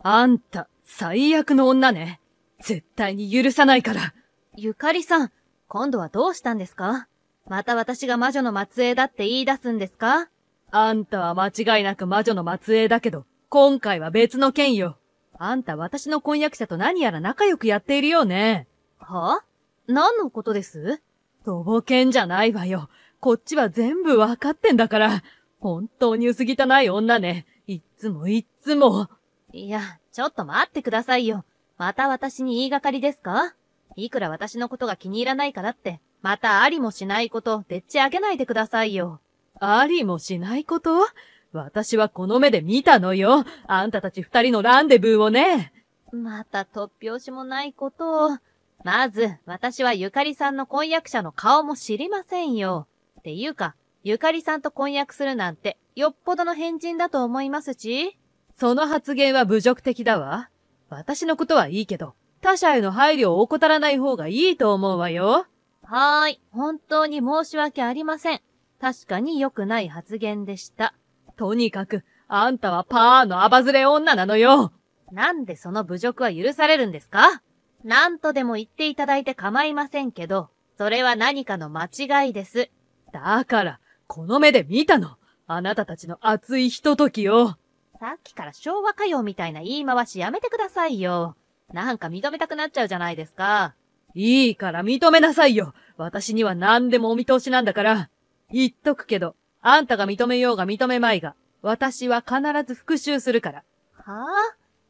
あんた、最悪の女ね。絶対に許さないから。ゆかりさん、今度はどうしたんですかまた私が魔女の末裔だって言い出すんですかあんたは間違いなく魔女の末裔だけど、今回は別の件よ。あんた私の婚約者と何やら仲良くやっているよね。はあ、何のことですとぼけんじゃないわよ。こっちは全部わかってんだから。本当に薄汚い女ね。いっつもいっつも。いや、ちょっと待ってくださいよ。また私に言いがかりですかいくら私のことが気に入らないからって、またありもしないこと、でっち上げないでくださいよ。ありもしないこと私はこの目で見たのよ。あんたたち二人のランデブーをね。また突拍子もないことを。まず、私はゆかりさんの婚約者の顔も知りませんよ。っていうか、ゆかりさんと婚約するなんて、よっぽどの変人だと思いますし。その発言は侮辱的だわ。私のことはいいけど、他者への配慮を怠らない方がいいと思うわよ。はーい。本当に申し訳ありません。確かに良くない発言でした。とにかく、あんたはパーのアバズレ女なのよ。なんでその侮辱は許されるんですか何とでも言っていただいて構いませんけど、それは何かの間違いです。だから、この目で見たの。あなたたちの熱いひとときを。さっきから昭和歌謡みたいな言い回しやめてくださいよ。なんか認めたくなっちゃうじゃないですか。いいから認めなさいよ。私には何でもお見通しなんだから。言っとくけど、あんたが認めようが認めまいが、私は必ず復讐するから。はぁ、あ、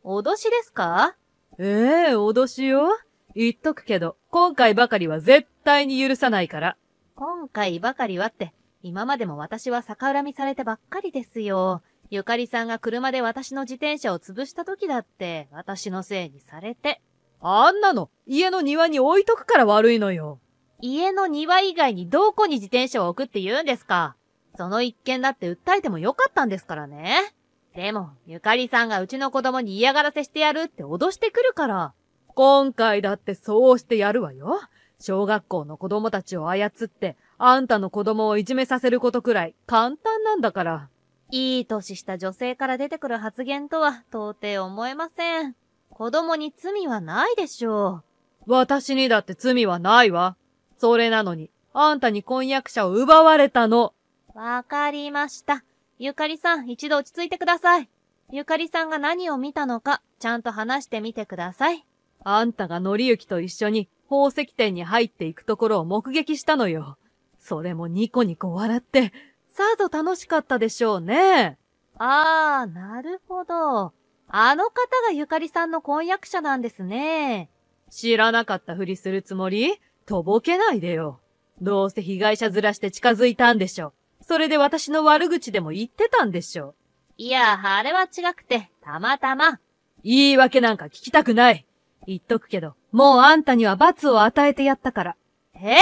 脅しですかええー、脅しよ。言っとくけど、今回ばかりは絶対に許さないから。今回ばかりはって、今までも私は逆恨みされてばっかりですよ。ゆかりさんが車で私の自転車を潰した時だって、私のせいにされて。あんなの、家の庭に置いとくから悪いのよ。家の庭以外にどこに自転車を置くって言うんですかその一件だって訴えてもよかったんですからね。でも、ゆかりさんがうちの子供に嫌がらせしてやるって脅してくるから。今回だってそうしてやるわよ。小学校の子供たちを操って、あんたの子供をいじめさせることくらい簡単なんだから。いい歳した女性から出てくる発言とは到底思えません。子供に罪はないでしょう。私にだって罪はないわ。それなのに、あんたに婚約者を奪われたの。わかりました。ゆかりさん、一度落ち着いてください。ゆかりさんが何を見たのか、ちゃんと話してみてください。あんたがのりゆきと一緒に宝石店に入っていくところを目撃したのよ。それもニコニコ笑って、さぞ楽しかったでしょうね。ああ、なるほど。あの方がゆかりさんの婚約者なんですね。知らなかったふりするつもりとぼけないでよ。どうせ被害者ずらして近づいたんでしょ。それで私の悪口でも言ってたんでしょ。いや、あれは違くて、たまたま。言い訳なんか聞きたくない。言っとくけど、もうあんたには罰を与えてやったから。え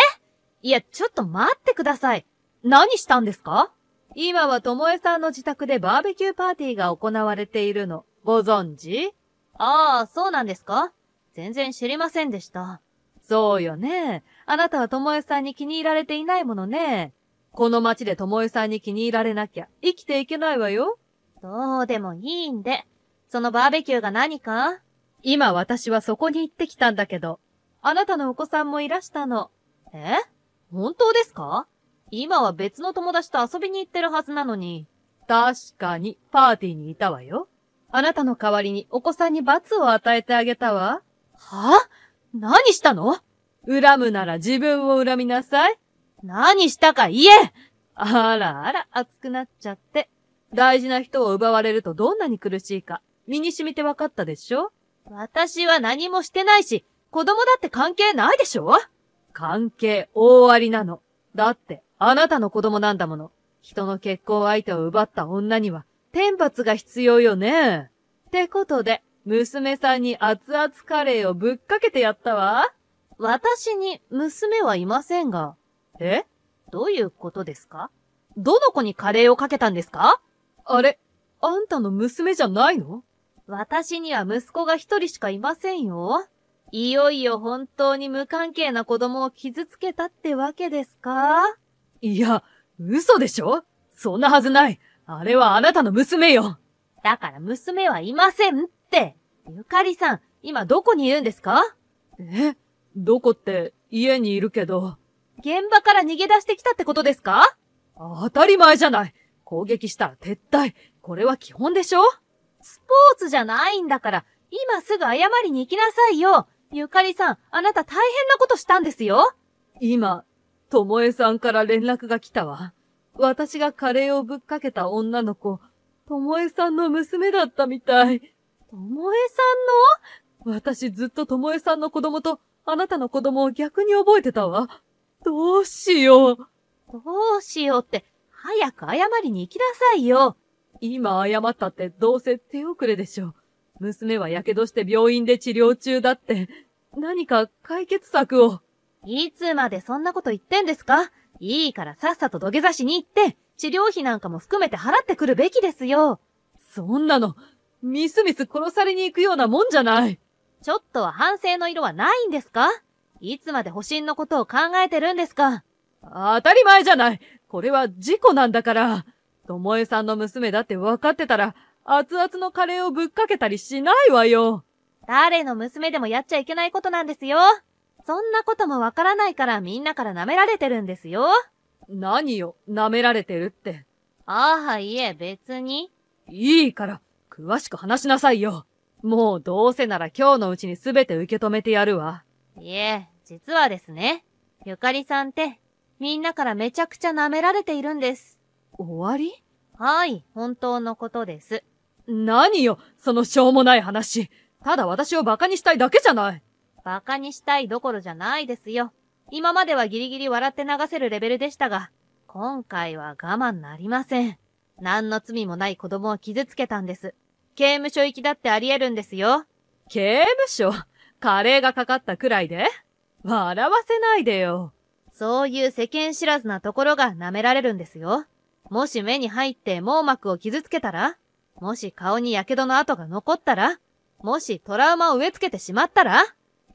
いや、ちょっと待ってください。何したんですか今はともえさんの自宅でバーベキューパーティーが行われているの、ご存知ああ、そうなんですか全然知りませんでした。そうよね。あなたはともえさんに気に入られていないものね。この街でともえさんに気に入られなきゃ生きていけないわよ。どうでもいいんで。そのバーベキューが何か今私はそこに行ってきたんだけど、あなたのお子さんもいらしたの。え本当ですか今は別の友達と遊びに行ってるはずなのに。確かに、パーティーにいたわよ。あなたの代わりにお子さんに罰を与えてあげたわ。はあ、何したの恨むなら自分を恨みなさい。何したか言えあらあら、熱くなっちゃって。大事な人を奪われるとどんなに苦しいか、身に染みて分かったでしょ私は何もしてないし、子供だって関係ないでしょ関係大ありなの。だって、あなたの子供なんだもの。人の結婚相手を奪った女には、天罰が必要よね。ってことで、娘さんに熱々カレーをぶっかけてやったわ。私に娘はいませんが。えどういうことですかどの子にカレーをかけたんですかあれ、あんたの娘じゃないの私には息子が一人しかいませんよ。いよいよ本当に無関係な子供を傷つけたってわけですかいや、嘘でしょそんなはずない。あれはあなたの娘よ。だから娘はいませんって。ゆかりさん、今どこにいるんですかえどこって家にいるけど。現場から逃げ出してきたってことですか当たり前じゃない。攻撃したら撤退。これは基本でしょスポーツじゃないんだから、今すぐ謝りに行きなさいよ。ゆかりさん、あなた大変なことしたんですよ。今、ともえさんから連絡が来たわ。私がカレーをぶっかけた女の子、ともえさんの娘だったみたい。ともえさんの私ずっとともえさんの子供とあなたの子供を逆に覚えてたわ。どうしよう。どうしようって、早く謝りに行きなさいよ。今謝ったってどうせ手遅れでしょ。娘は火傷して病院で治療中だって、何か解決策を。いつまでそんなこと言ってんですかいいからさっさと土下座しに行って、治療費なんかも含めて払ってくるべきですよ。そんなの、ミスミス殺されに行くようなもんじゃない。ちょっとは反省の色はないんですかいつまで保身のことを考えてるんですか当たり前じゃないこれは事故なんだから。ともえさんの娘だって分かってたら、熱々のカレーをぶっかけたりしないわよ。誰の娘でもやっちゃいけないことなんですよ。そんなこともわからないからみんなから舐められてるんですよ。何よ、舐められてるって。ああ、いえ、別に。いいから、詳しく話しなさいよ。もうどうせなら今日のうちに全て受け止めてやるわ。いえ、実はですね、ゆかりさんって、みんなからめちゃくちゃ舐められているんです。終わりはい、本当のことです。何よ、そのしょうもない話。ただ私を馬鹿にしたいだけじゃない。馬鹿にしたいどころじゃないですよ。今まではギリギリ笑って流せるレベルでしたが、今回は我慢なりません。何の罪もない子供を傷つけたんです。刑務所行きだってあり得るんですよ。刑務所カレーがかかったくらいで笑わせないでよ。そういう世間知らずなところが舐められるんですよ。もし目に入って網膜を傷つけたらもし顔に火傷の跡が残ったらもしトラウマを植え付けてしまったら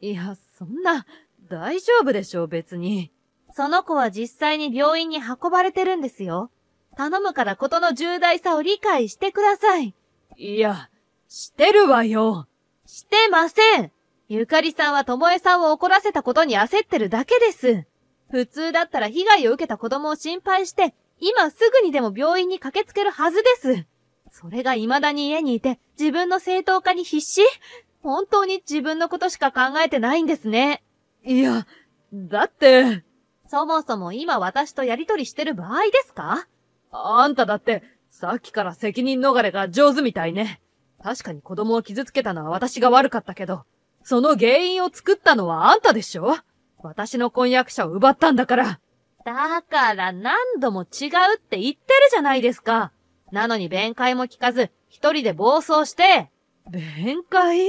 いや、そんな、大丈夫でしょう、別に。その子は実際に病院に運ばれてるんですよ。頼むからことの重大さを理解してください。いや、してるわよ。してません。ゆかりさんはともえさんを怒らせたことに焦ってるだけです。普通だったら被害を受けた子供を心配して、今すぐにでも病院に駆けつけるはずです。それが未だに家にいて、自分の正当化に必死本当に自分のことしか考えてないんですね。いや、だって。そもそも今私とやりとりしてる場合ですかあんただって、さっきから責任逃れが上手みたいね。確かに子供を傷つけたのは私が悪かったけど、その原因を作ったのはあんたでしょ私の婚約者を奪ったんだから。だから何度も違うって言ってるじゃないですか。なのに弁解も聞かず、一人で暴走して。弁解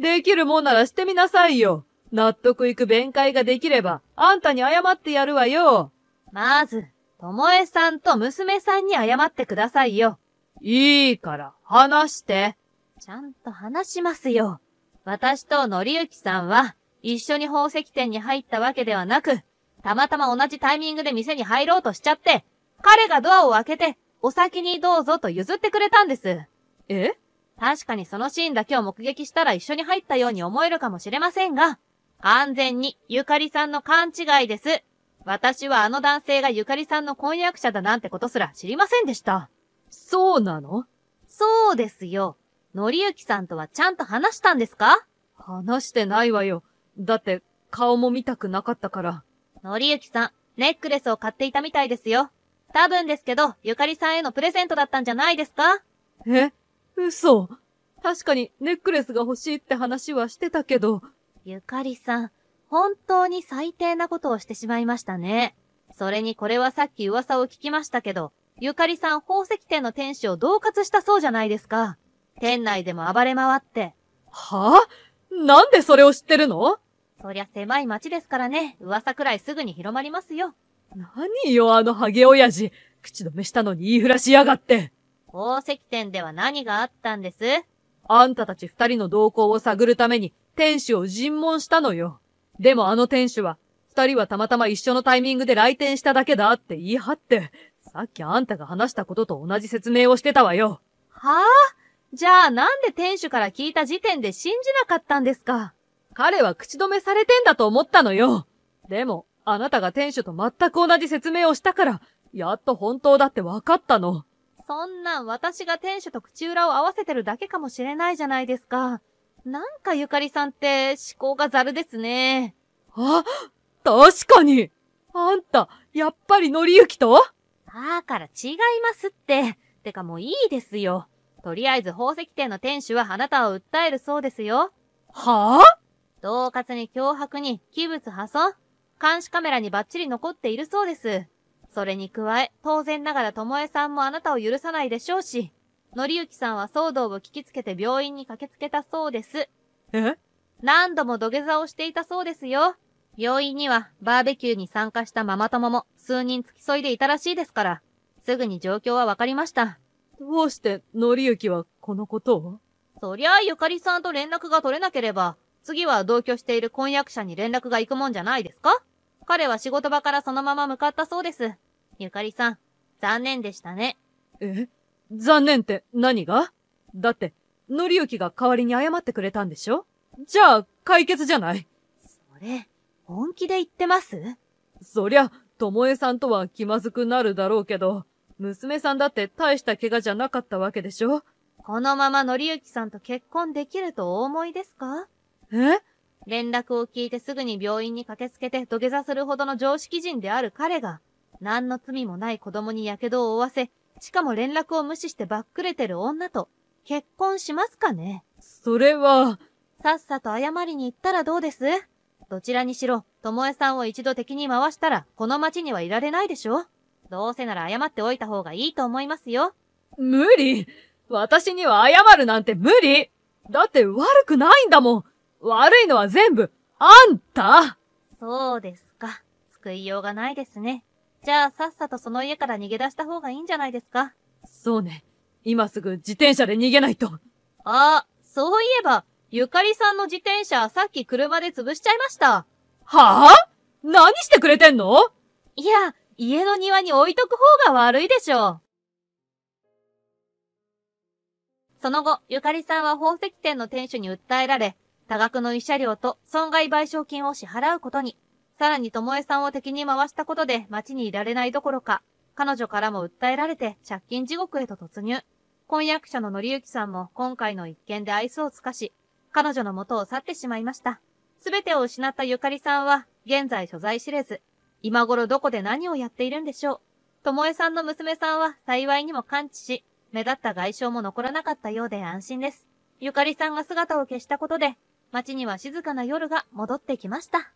できるもんならしてみなさいよ。納得いく弁解ができれば、あんたに謝ってやるわよ。まず、ともえさんと娘さんに謝ってくださいよ。いいから、話して。ちゃんと話しますよ。私とのりゆきさんは、一緒に宝石店に入ったわけではなく、たまたま同じタイミングで店に入ろうとしちゃって、彼がドアを開けて、お先にどうぞと譲ってくれたんです。え確かにそのシーンだけを目撃したら一緒に入ったように思えるかもしれませんが、完全にゆかりさんの勘違いです。私はあの男性がゆかりさんの婚約者だなんてことすら知りませんでした。そうなのそうですよ。のりゆきさんとはちゃんと話したんですか話してないわよ。だって、顔も見たくなかったから。のりゆきさん、ネックレスを買っていたみたいですよ。多分ですけど、ゆかりさんへのプレゼントだったんじゃないですかえ嘘。確かにネックレスが欲しいって話はしてたけど。ゆかりさん、本当に最低なことをしてしまいましたね。それにこれはさっき噂を聞きましたけど、ゆかりさん宝石店の店主を恫喝したそうじゃないですか。店内でも暴れ回って。はぁ、あ、なんでそれを知ってるのそりゃ狭い町ですからね、噂くらいすぐに広まりますよ。何よ、あのハゲ親父。口止めしたのに言いふらしやがって。宝石店では何があったんですあんたたち二人の動向を探るために店主を尋問したのよ。でもあの店主は、二人はたまたま一緒のタイミングで来店しただけだって言い張って、さっきあんたが話したことと同じ説明をしてたわよ。はあ、じゃあなんで店主から聞いた時点で信じなかったんですか彼は口止めされてんだと思ったのよ。でも、あなたが店主と全く同じ説明をしたから、やっと本当だって分かったの。そんなん私が店主と口裏を合わせてるだけかもしれないじゃないですか。なんかゆかりさんって思考がザルですね。あ、確かにあんた、やっぱりのりゆきとだから違いますって。てかもういいですよ。とりあえず宝石店の店主はあなたを訴えるそうですよ。はあ同喝に脅迫に器物破損監視カメラにバッチリ残っているそうです。それに加え、当然ながら巴さんもあなたを許さないでしょうし、のりゆきさんは騒動を聞きつけて病院に駆けつけたそうです。え何度も土下座をしていたそうですよ。病院にはバーベキューに参加したママ友も数人付き添いでいたらしいですから、すぐに状況はわかりました。どうして、のりゆきはこのことをそりゃあゆかりさんと連絡が取れなければ、次は同居している婚約者に連絡が行くもんじゃないですか彼は仕事場からそのまま向かったそうです。ゆかりさん、残念でしたね。え残念って何がだって、のりゆきが代わりに謝ってくれたんでしょじゃあ、解決じゃないそれ、本気で言ってますそりゃ、ともえさんとは気まずくなるだろうけど、娘さんだって大した怪我じゃなかったわけでしょこのままのりゆきさんと結婚できるとお思いですかえ連絡を聞いてすぐに病院に駆けつけて土下座するほどの常識人である彼が、何の罪もない子供に火傷を負わせ、しかも連絡を無視してばっくれてる女と、結婚しますかねそれは、さっさと謝りに行ったらどうですどちらにしろ、ともえさんを一度敵に回したら、この町にはいられないでしょどうせなら謝っておいた方がいいと思いますよ。無理私には謝るなんて無理だって悪くないんだもん悪いのは全部、あんたそうですか。救いようがないですね。じゃあさっさとその家から逃げ出した方がいいんじゃないですか。そうね。今すぐ自転車で逃げないと。あ、そういえば、ゆかりさんの自転車さっき車で潰しちゃいました。はぁ、あ、何してくれてんのいや、家の庭に置いとく方が悪いでしょう。その後、ゆかりさんは宝石店の店主に訴えられ、多額の慰謝料と損害賠償金を支払うことに、さらに智江さんを敵に回したことで街にいられないどころか、彼女からも訴えられて借金地獄へと突入。婚約者の則きさんも今回の一件で愛想をつかし、彼女の元を去ってしまいました。すべてを失ったゆかりさんは、現在所在知れず、今頃どこで何をやっているんでしょう。ともえさんの娘さんは幸いにも完治し、目立った外傷も残らなかったようで安心です。ゆかりさんが姿を消したことで、街には静かな夜が戻ってきました。